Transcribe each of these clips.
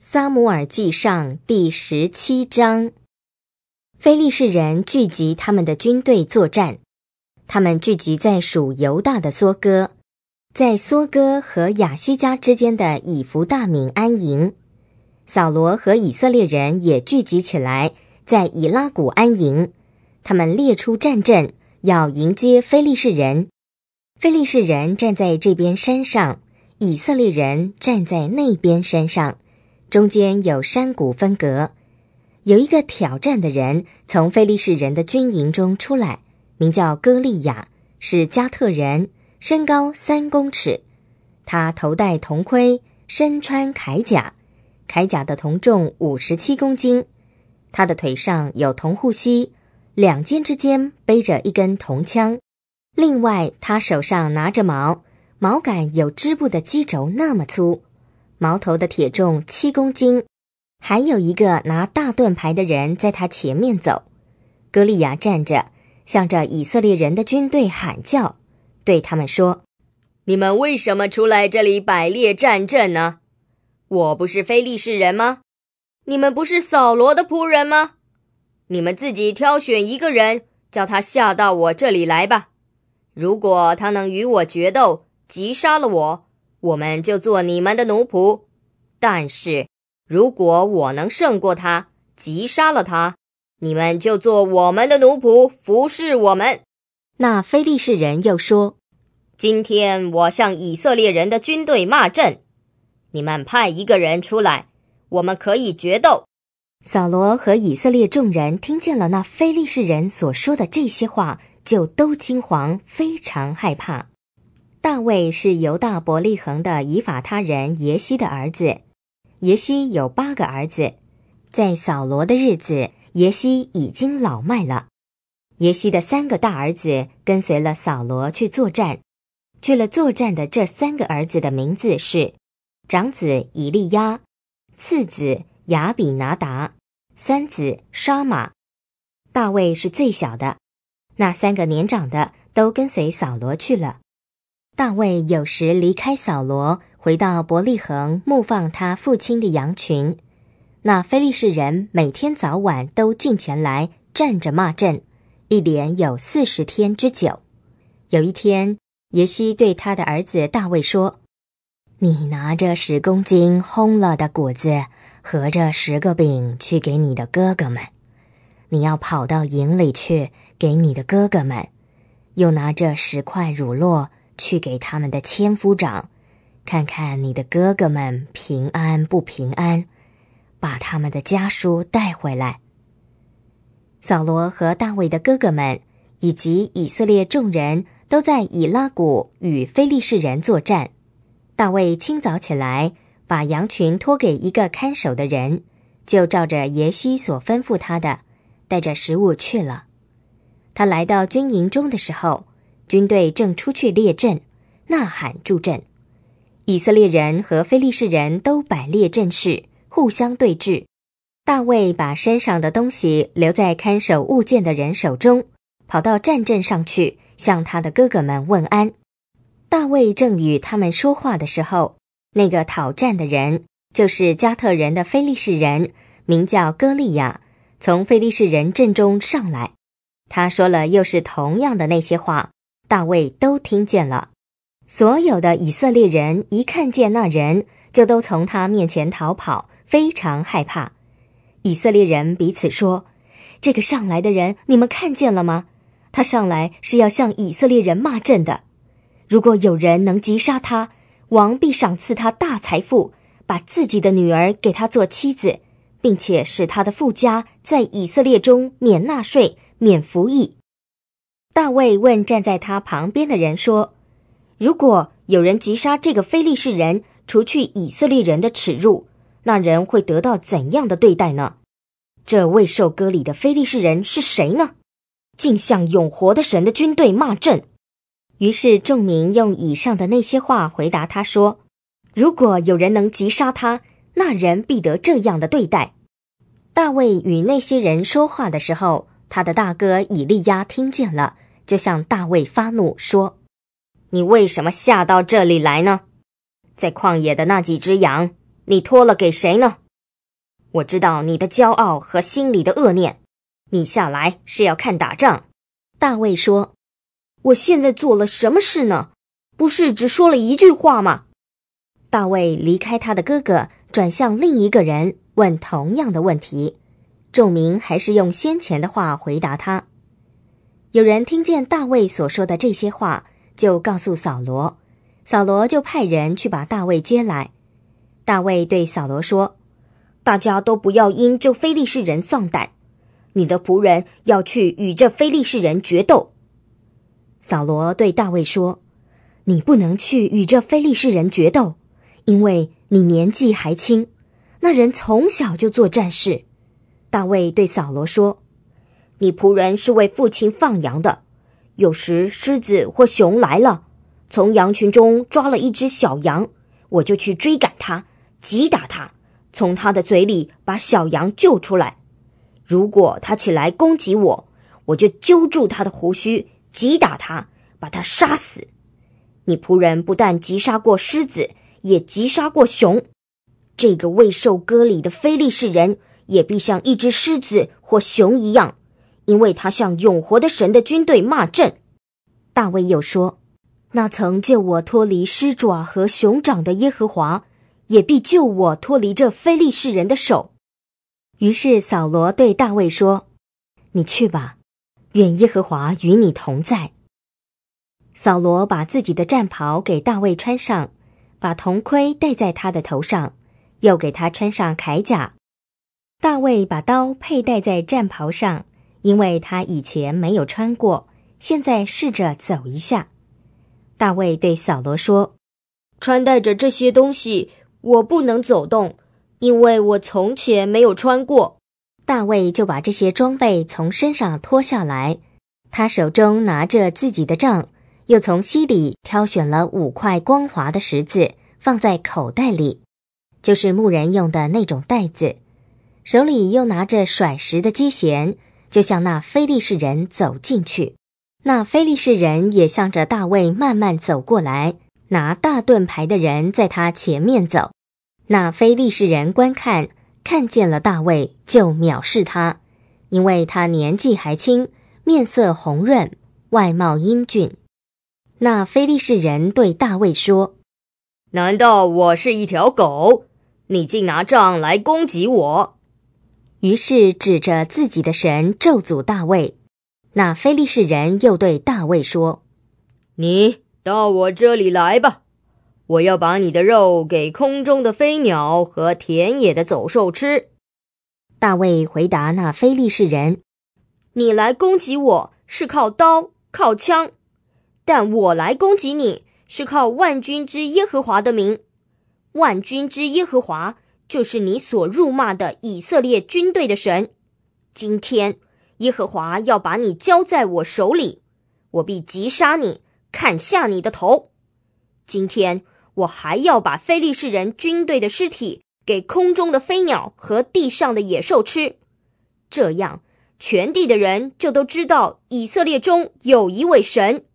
撒母耳记上第十七章，非利士人聚集他们的军队作战，他们聚集在属犹大的梭哥，在梭哥和亚西加之间的以弗大敏安营。扫罗和以色列人也聚集起来，在以拉谷安营，他们列出战阵，要迎接非利士人。非利士人站在这边山上，以色列人站在那边山上。中间有山谷分隔，有一个挑战的人从菲利士人的军营中出来，名叫歌利亚，是加特人，身高三公尺。他头戴铜盔，身穿铠甲，铠甲的铜重五十七公斤。他的腿上有铜护膝，两肩之间背着一根铜枪，另外他手上拿着矛，矛杆有织布的机轴那么粗。矛头的铁重七公斤，还有一个拿大盾牌的人在他前面走。歌利亚站着，向着以色列人的军队喊叫，对他们说：“你们为什么出来这里摆列战阵呢？我不是非利士人吗？你们不是扫罗的仆人吗？你们自己挑选一个人，叫他下到我这里来吧。如果他能与我决斗，击杀了我。”我们就做你们的奴仆，但是如果我能胜过他，击杀了他，你们就做我们的奴仆，服侍我们。那非利士人又说：“今天我向以色列人的军队骂阵，你们派一个人出来，我们可以决斗。”扫罗和以色列众人听见了那非利士人所说的这些话，就都惊慌，非常害怕。大卫是犹大伯利恒的以法他人耶西的儿子。耶西有八个儿子，在扫罗的日子，耶西已经老迈了。耶西的三个大儿子跟随了扫罗去作战。去了作战的这三个儿子的名字是：长子以利亚，次子雅比拿达，三子沙马。大卫是最小的。那三个年长的都跟随扫罗去了。大卫有时离开扫罗，回到伯利恒牧放他父亲的羊群。那非利士人每天早晚都进前来站着骂阵，一连有四十天之久。有一天，耶西对他的儿子大卫说：“你拿着十公斤烘了的谷子和这十个饼去给你的哥哥们。你要跑到营里去给你的哥哥们，又拿着十块乳酪。”去给他们的千夫长，看看你的哥哥们平安不平安，把他们的家书带回来。扫罗和大卫的哥哥们以及以色列众人都在以拉谷与非利士人作战。大卫清早起来，把羊群托给一个看守的人，就照着耶西所吩咐他的，带着食物去了。他来到军营中的时候。军队正出去列阵，呐喊助阵。以色列人和非利士人都摆列阵势，互相对峙。大卫把身上的东西留在看守物件的人手中，跑到战阵上去，向他的哥哥们问安。大卫正与他们说话的时候，那个讨战的人，就是加特人的非利士人，名叫歌利亚，从非利士人阵中上来。他说了又是同样的那些话。大卫都听见了，所有的以色列人一看见那人，就都从他面前逃跑，非常害怕。以色列人彼此说：“这个上来的人，你们看见了吗？他上来是要向以色列人骂阵的。如果有人能击杀他，王必赏赐他大财富，把自己的女儿给他做妻子，并且使他的富家在以色列中免纳税、免服役。”大卫问站在他旁边的人说：“如果有人击杀这个非利士人，除去以色列人的耻辱，那人会得到怎样的对待呢？”这未受割礼的非利士人是谁呢？竟向永活的神的军队骂阵。于是众民用以上的那些话回答他说：“如果有人能击杀他，那人必得这样的对待。”大卫与那些人说话的时候，他的大哥以利亚听见了。就向大卫发怒说：“你为什么下到这里来呢？在旷野的那几只羊，你脱了给谁呢？我知道你的骄傲和心里的恶念。你下来是要看打仗。”大卫说：“我现在做了什么事呢？不是只说了一句话吗？”大卫离开他的哥哥，转向另一个人，问同样的问题。众民还是用先前的话回答他。有人听见大卫所说的这些话，就告诉扫罗，扫罗就派人去把大卫接来。大卫对扫罗说：“大家都不要因这非利士人丧胆，你的仆人要去与这非利士人决斗。”扫罗对大卫说：“你不能去与这非利士人决斗，因为你年纪还轻，那人从小就做战士。”大卫对扫罗说。你仆人是为父亲放羊的，有时狮子或熊来了，从羊群中抓了一只小羊，我就去追赶它，击打它，从它的嘴里把小羊救出来。如果它起来攻击我，我就揪住它的胡须，击打它，把它杀死。你仆人不但击杀过狮子，也击杀过熊。这个未受割礼的非利士人也必像一只狮子或熊一样。因为他向永活的神的军队骂阵，大卫又说：“那曾救我脱离狮爪和熊掌的耶和华，也必救我脱离这非利士人的手。”于是扫罗对大卫说：“你去吧，愿耶和华与你同在。”扫罗把自己的战袍给大卫穿上，把铜盔戴在他的头上，又给他穿上铠甲。大卫把刀佩戴在战袍上。因为他以前没有穿过，现在试着走一下。大卫对扫罗说：“穿戴着这些东西，我不能走动，因为我从前没有穿过。”大卫就把这些装备从身上脱下来。他手中拿着自己的杖，又从溪里挑选了五块光滑的石子，放在口袋里，就是牧人用的那种袋子。手里又拿着甩石的机弦。就向那非利士人走进去，那非利士人也向着大卫慢慢走过来。拿大盾牌的人在他前面走，那非利士人观看，看见了大卫就藐视他，因为他年纪还轻，面色红润，外貌英俊。那非利士人对大卫说：“难道我是一条狗？你竟拿杖来攻击我？”于是指着自己的神咒诅大卫，那非利士人又对大卫说：“你到我这里来吧，我要把你的肉给空中的飞鸟和田野的走兽吃。”大卫回答那非利士人：“你来攻击我是靠刀靠枪，但我来攻击你是靠万军之耶和华的名，万军之耶和华。”就是你所辱骂的以色列军队的神，今天耶和华要把你交在我手里，我必击杀你，砍下你的头。今天我还要把非利士人军队的尸体给空中的飞鸟和地上的野兽吃，这样全地的人就都知道以色列中有一位神，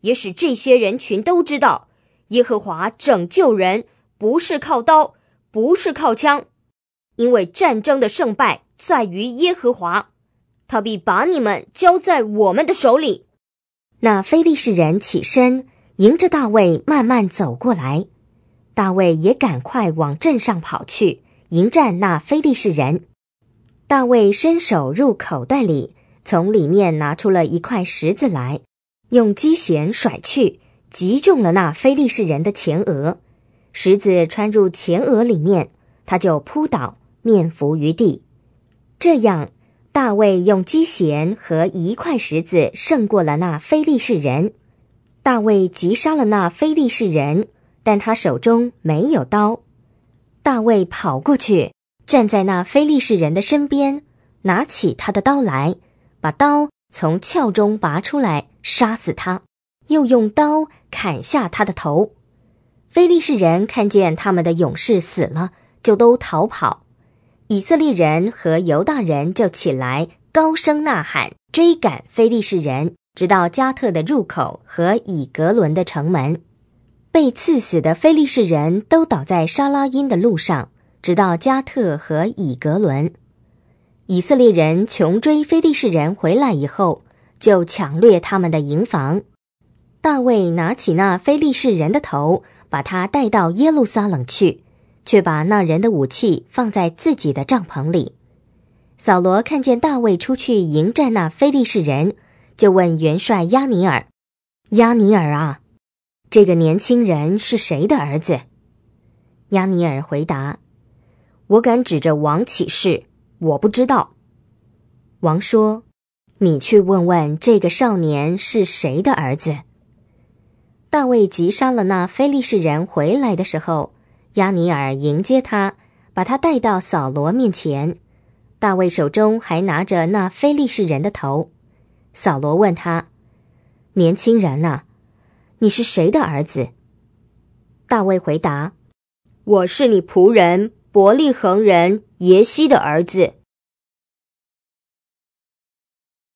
也使这些人群都知道，耶和华拯救人不是靠刀。不是靠枪，因为战争的胜败在于耶和华，他必把你们交在我们的手里。那非利士人起身，迎着大卫慢慢走过来，大卫也赶快往镇上跑去迎战那非利士人。大卫伸手入口袋里，从里面拿出了一块石子来，用机弦甩去，击中了那非利士人的前额。石子穿入前额里面，他就扑倒，面伏于地。这样，大卫用机弦和一块石子胜过了那非利士人。大卫击杀了那非利士人，但他手中没有刀。大卫跑过去，站在那非利士人的身边，拿起他的刀来，把刀从鞘中拔出来，杀死他，又用刀砍下他的头。非利士人看见他们的勇士死了，就都逃跑。以色列人和犹大人就起来高声呐喊，追赶非利士人，直到加特的入口和以格伦的城门。被刺死的非利士人都倒在沙拉因的路上，直到加特和以格伦。以色列人穷追非利士人回来以后，就抢掠他们的营房。大卫拿起那非利士人的头。把他带到耶路撒冷去，却把那人的武器放在自己的帐篷里。扫罗看见大卫出去迎战那非利士人，就问元帅亚尼尔：“亚尼尔啊，这个年轻人是谁的儿子？”亚尼尔回答：“我敢指着王起誓，我不知道。”王说：“你去问问这个少年是谁的儿子。”大卫击杀了那非利士人，回来的时候，亚尼尔迎接他，把他带到扫罗面前。大卫手中还拿着那非利士人的头。扫罗问他：“年轻人呐，你是谁的儿子？”大卫回答：“我是你仆人伯利恒人耶西的儿子。”